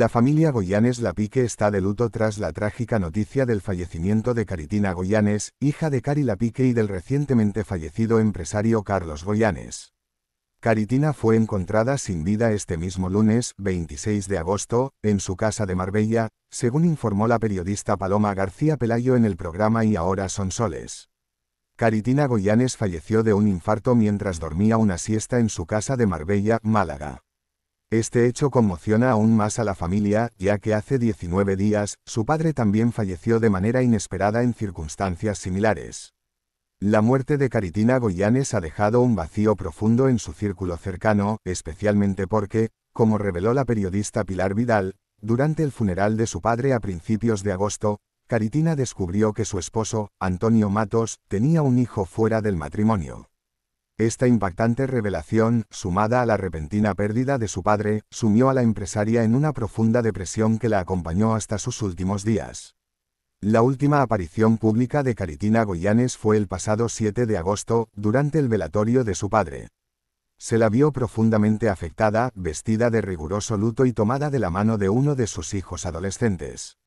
La familia Goyanes Lapique está de luto tras la trágica noticia del fallecimiento de Caritina Goyanes, hija de Cari Lapique y del recientemente fallecido empresario Carlos Goyanes. Caritina fue encontrada sin vida este mismo lunes, 26 de agosto, en su casa de Marbella, según informó la periodista Paloma García Pelayo en el programa Y ahora son soles. Caritina Goyanes falleció de un infarto mientras dormía una siesta en su casa de Marbella, Málaga. Este hecho conmociona aún más a la familia, ya que hace 19 días, su padre también falleció de manera inesperada en circunstancias similares. La muerte de Caritina Goyanes ha dejado un vacío profundo en su círculo cercano, especialmente porque, como reveló la periodista Pilar Vidal, durante el funeral de su padre a principios de agosto, Caritina descubrió que su esposo, Antonio Matos, tenía un hijo fuera del matrimonio. Esta impactante revelación, sumada a la repentina pérdida de su padre, sumió a la empresaria en una profunda depresión que la acompañó hasta sus últimos días. La última aparición pública de Caritina Goyanes fue el pasado 7 de agosto, durante el velatorio de su padre. Se la vio profundamente afectada, vestida de riguroso luto y tomada de la mano de uno de sus hijos adolescentes.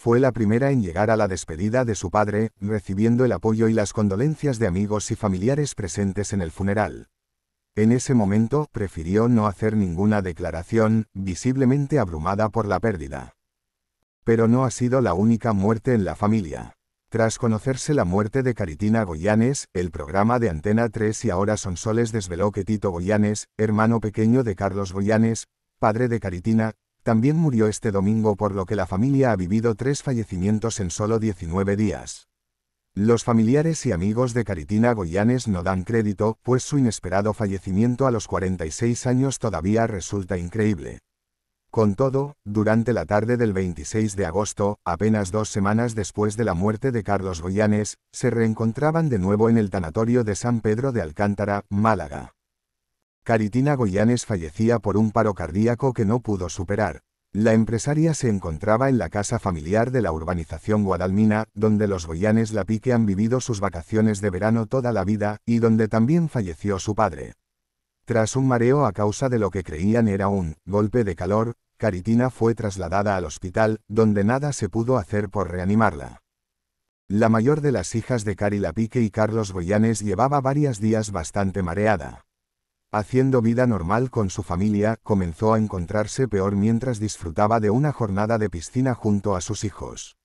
Fue la primera en llegar a la despedida de su padre, recibiendo el apoyo y las condolencias de amigos y familiares presentes en el funeral. En ese momento, prefirió no hacer ninguna declaración, visiblemente abrumada por la pérdida. Pero no ha sido la única muerte en la familia. Tras conocerse la muerte de Caritina Goyanes, el programa de Antena 3 y Ahora Son Soles desveló que Tito Goyanes, hermano pequeño de Carlos Goyanes, padre de Caritina, también murió este domingo por lo que la familia ha vivido tres fallecimientos en solo 19 días. Los familiares y amigos de Caritina Goyanes no dan crédito, pues su inesperado fallecimiento a los 46 años todavía resulta increíble. Con todo, durante la tarde del 26 de agosto, apenas dos semanas después de la muerte de Carlos Goyanes, se reencontraban de nuevo en el tanatorio de San Pedro de Alcántara, Málaga. Caritina Goyanes fallecía por un paro cardíaco que no pudo superar. La empresaria se encontraba en la casa familiar de la urbanización Guadalmina, donde los Goyanes Pique han vivido sus vacaciones de verano toda la vida, y donde también falleció su padre. Tras un mareo a causa de lo que creían era un golpe de calor, Caritina fue trasladada al hospital, donde nada se pudo hacer por reanimarla. La mayor de las hijas de Cari Pique y Carlos Goyanes llevaba varios días bastante mareada haciendo vida normal con su familia, comenzó a encontrarse peor mientras disfrutaba de una jornada de piscina junto a sus hijos.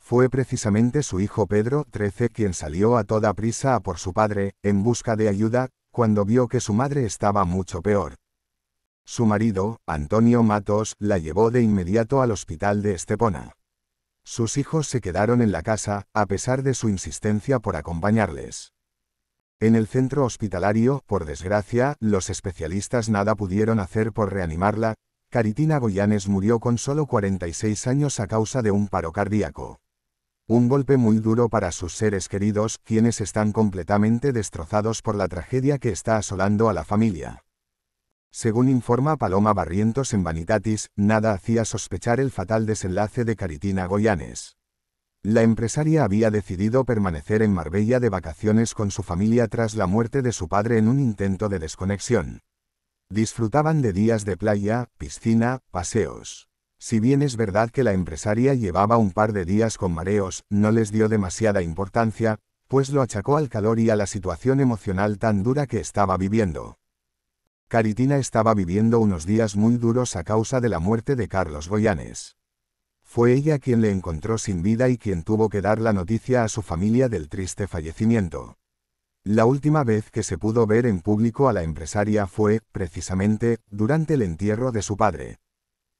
Fue precisamente su hijo Pedro, 13, quien salió a toda prisa a por su padre, en busca de ayuda, cuando vio que su madre estaba mucho peor. Su marido, Antonio Matos, la llevó de inmediato al hospital de Estepona. Sus hijos se quedaron en la casa, a pesar de su insistencia por acompañarles. En el centro hospitalario, por desgracia, los especialistas nada pudieron hacer por reanimarla. Caritina Goyanes murió con solo 46 años a causa de un paro cardíaco. Un golpe muy duro para sus seres queridos, quienes están completamente destrozados por la tragedia que está asolando a la familia. Según informa Paloma Barrientos en Vanitatis, nada hacía sospechar el fatal desenlace de Caritina Goyanes. La empresaria había decidido permanecer en Marbella de vacaciones con su familia tras la muerte de su padre en un intento de desconexión. Disfrutaban de días de playa, piscina, paseos. Si bien es verdad que la empresaria llevaba un par de días con mareos, no les dio demasiada importancia, pues lo achacó al calor y a la situación emocional tan dura que estaba viviendo. Caritina estaba viviendo unos días muy duros a causa de la muerte de Carlos Goyanes. Fue ella quien le encontró sin vida y quien tuvo que dar la noticia a su familia del triste fallecimiento. La última vez que se pudo ver en público a la empresaria fue, precisamente, durante el entierro de su padre.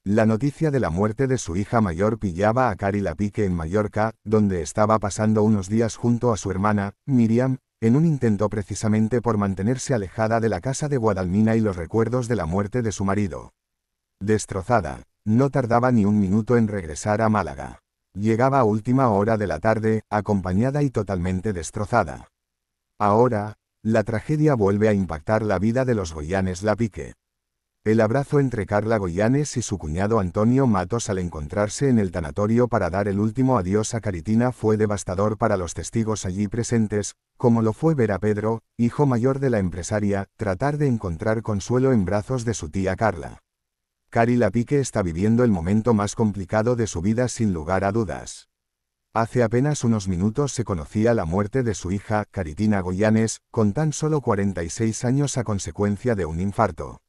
La noticia de la muerte de su hija mayor pillaba a Cari Lapique en Mallorca, donde estaba pasando unos días junto a su hermana, Miriam, en un intento precisamente por mantenerse alejada de la casa de Guadalmina y los recuerdos de la muerte de su marido. Destrozada, no tardaba ni un minuto en regresar a Málaga. Llegaba a última hora de la tarde, acompañada y totalmente destrozada. Ahora, la tragedia vuelve a impactar la vida de los Goyanes Lapique. El abrazo entre Carla Goyanes y su cuñado Antonio Matos al encontrarse en el tanatorio para dar el último adiós a Caritina fue devastador para los testigos allí presentes, como lo fue ver a Pedro, hijo mayor de la empresaria, tratar de encontrar consuelo en brazos de su tía Carla. Cari Pique está viviendo el momento más complicado de su vida sin lugar a dudas. Hace apenas unos minutos se conocía la muerte de su hija, Caritina Goyanes, con tan solo 46 años a consecuencia de un infarto.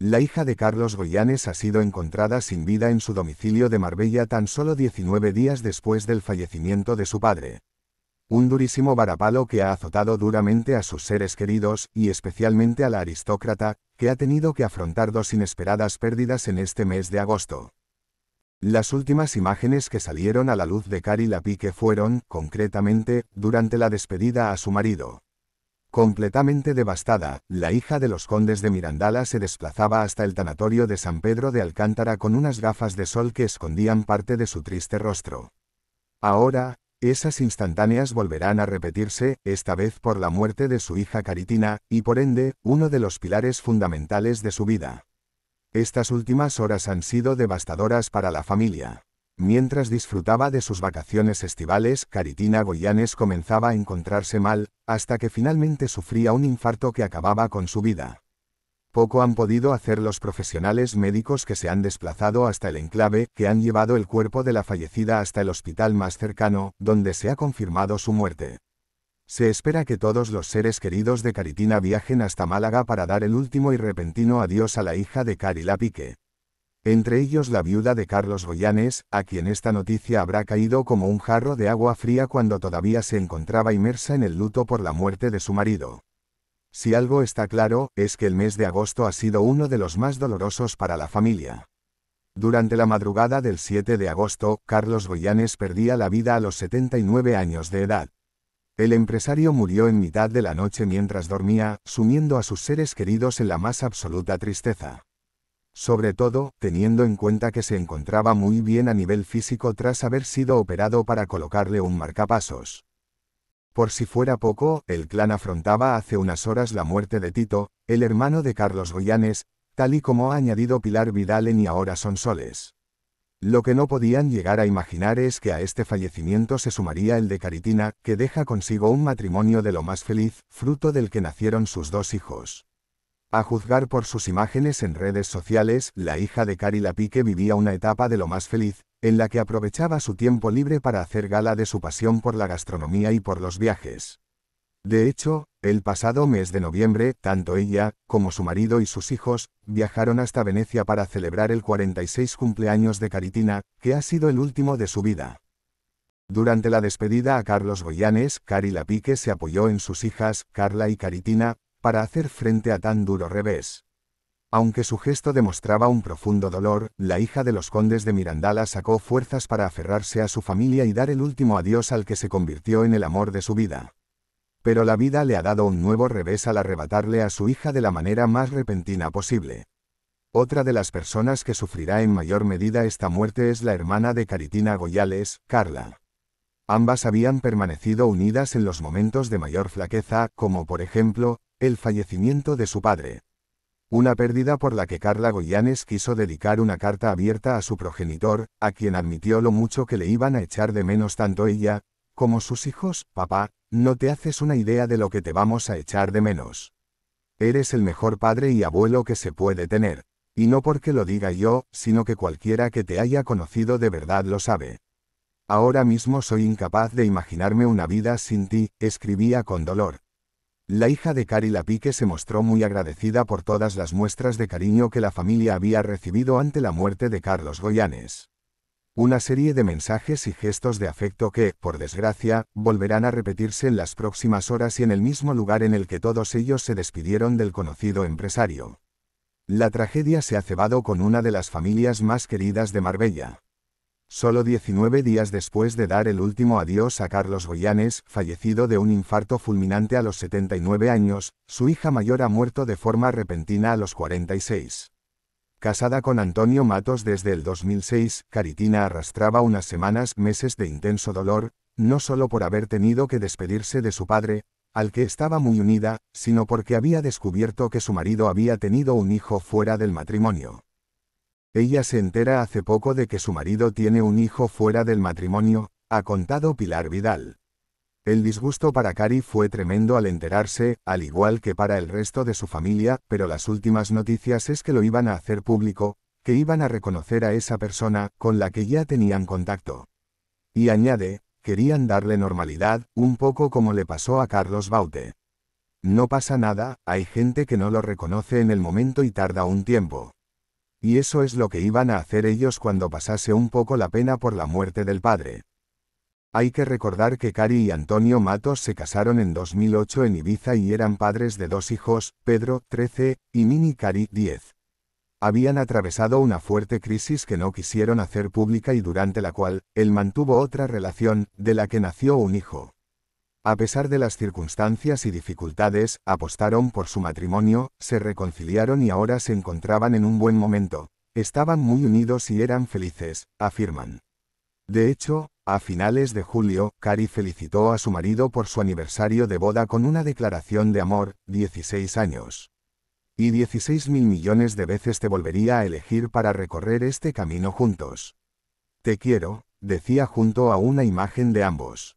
La hija de Carlos Goyanes ha sido encontrada sin vida en su domicilio de Marbella tan solo 19 días después del fallecimiento de su padre un durísimo varapalo que ha azotado duramente a sus seres queridos, y especialmente a la aristócrata, que ha tenido que afrontar dos inesperadas pérdidas en este mes de agosto. Las últimas imágenes que salieron a la luz de Cari Pique fueron, concretamente, durante la despedida a su marido. Completamente devastada, la hija de los condes de Mirandala se desplazaba hasta el tanatorio de San Pedro de Alcántara con unas gafas de sol que escondían parte de su triste rostro. Ahora, esas instantáneas volverán a repetirse, esta vez por la muerte de su hija Caritina, y por ende, uno de los pilares fundamentales de su vida. Estas últimas horas han sido devastadoras para la familia. Mientras disfrutaba de sus vacaciones estivales, Caritina Goyanes comenzaba a encontrarse mal, hasta que finalmente sufría un infarto que acababa con su vida. Poco han podido hacer los profesionales médicos que se han desplazado hasta el enclave, que han llevado el cuerpo de la fallecida hasta el hospital más cercano, donde se ha confirmado su muerte. Se espera que todos los seres queridos de Caritina viajen hasta Málaga para dar el último y repentino adiós a la hija de Cari Lapique. Entre ellos la viuda de Carlos Goyanes, a quien esta noticia habrá caído como un jarro de agua fría cuando todavía se encontraba inmersa en el luto por la muerte de su marido. Si algo está claro, es que el mes de agosto ha sido uno de los más dolorosos para la familia. Durante la madrugada del 7 de agosto, Carlos Goyanes perdía la vida a los 79 años de edad. El empresario murió en mitad de la noche mientras dormía, sumiendo a sus seres queridos en la más absoluta tristeza. Sobre todo, teniendo en cuenta que se encontraba muy bien a nivel físico tras haber sido operado para colocarle un marcapasos. Por si fuera poco, el clan afrontaba hace unas horas la muerte de Tito, el hermano de Carlos Goyanes, tal y como ha añadido Pilar Vidal en Y ahora son soles. Lo que no podían llegar a imaginar es que a este fallecimiento se sumaría el de Caritina, que deja consigo un matrimonio de lo más feliz, fruto del que nacieron sus dos hijos. A juzgar por sus imágenes en redes sociales, la hija de Cari Lapique vivía una etapa de lo más feliz, en la que aprovechaba su tiempo libre para hacer gala de su pasión por la gastronomía y por los viajes. De hecho, el pasado mes de noviembre, tanto ella, como su marido y sus hijos, viajaron hasta Venecia para celebrar el 46 cumpleaños de Caritina, que ha sido el último de su vida. Durante la despedida a Carlos Goyanes, Cari Lapique se apoyó en sus hijas, Carla y Caritina, para hacer frente a tan duro revés. Aunque su gesto demostraba un profundo dolor, la hija de los condes de Mirandala sacó fuerzas para aferrarse a su familia y dar el último adiós al que se convirtió en el amor de su vida. Pero la vida le ha dado un nuevo revés al arrebatarle a su hija de la manera más repentina posible. Otra de las personas que sufrirá en mayor medida esta muerte es la hermana de Caritina Goyales, Carla. Ambas habían permanecido unidas en los momentos de mayor flaqueza, como por ejemplo, el fallecimiento de su padre. Una pérdida por la que Carla Goyanes quiso dedicar una carta abierta a su progenitor, a quien admitió lo mucho que le iban a echar de menos tanto ella, como sus hijos, papá, no te haces una idea de lo que te vamos a echar de menos. Eres el mejor padre y abuelo que se puede tener. Y no porque lo diga yo, sino que cualquiera que te haya conocido de verdad lo sabe. Ahora mismo soy incapaz de imaginarme una vida sin ti, escribía con dolor. La hija de Cari Lapique se mostró muy agradecida por todas las muestras de cariño que la familia había recibido ante la muerte de Carlos Goyanes. Una serie de mensajes y gestos de afecto que, por desgracia, volverán a repetirse en las próximas horas y en el mismo lugar en el que todos ellos se despidieron del conocido empresario. La tragedia se ha cebado con una de las familias más queridas de Marbella. Solo 19 días después de dar el último adiós a Carlos Goyanes, fallecido de un infarto fulminante a los 79 años, su hija mayor ha muerto de forma repentina a los 46. Casada con Antonio Matos desde el 2006, Caritina arrastraba unas semanas, meses de intenso dolor, no solo por haber tenido que despedirse de su padre, al que estaba muy unida, sino porque había descubierto que su marido había tenido un hijo fuera del matrimonio. Ella se entera hace poco de que su marido tiene un hijo fuera del matrimonio, ha contado Pilar Vidal. El disgusto para Cari fue tremendo al enterarse, al igual que para el resto de su familia, pero las últimas noticias es que lo iban a hacer público, que iban a reconocer a esa persona con la que ya tenían contacto. Y añade, querían darle normalidad, un poco como le pasó a Carlos Baute. No pasa nada, hay gente que no lo reconoce en el momento y tarda un tiempo y eso es lo que iban a hacer ellos cuando pasase un poco la pena por la muerte del padre. Hay que recordar que Cari y Antonio Matos se casaron en 2008 en Ibiza y eran padres de dos hijos, Pedro, 13, y Mini Cari, 10. Habían atravesado una fuerte crisis que no quisieron hacer pública y durante la cual, él mantuvo otra relación, de la que nació un hijo. A pesar de las circunstancias y dificultades, apostaron por su matrimonio, se reconciliaron y ahora se encontraban en un buen momento. Estaban muy unidos y eran felices, afirman. De hecho, a finales de julio, Cari felicitó a su marido por su aniversario de boda con una declaración de amor, 16 años. Y 16 mil millones de veces te volvería a elegir para recorrer este camino juntos. Te quiero, decía junto a una imagen de ambos.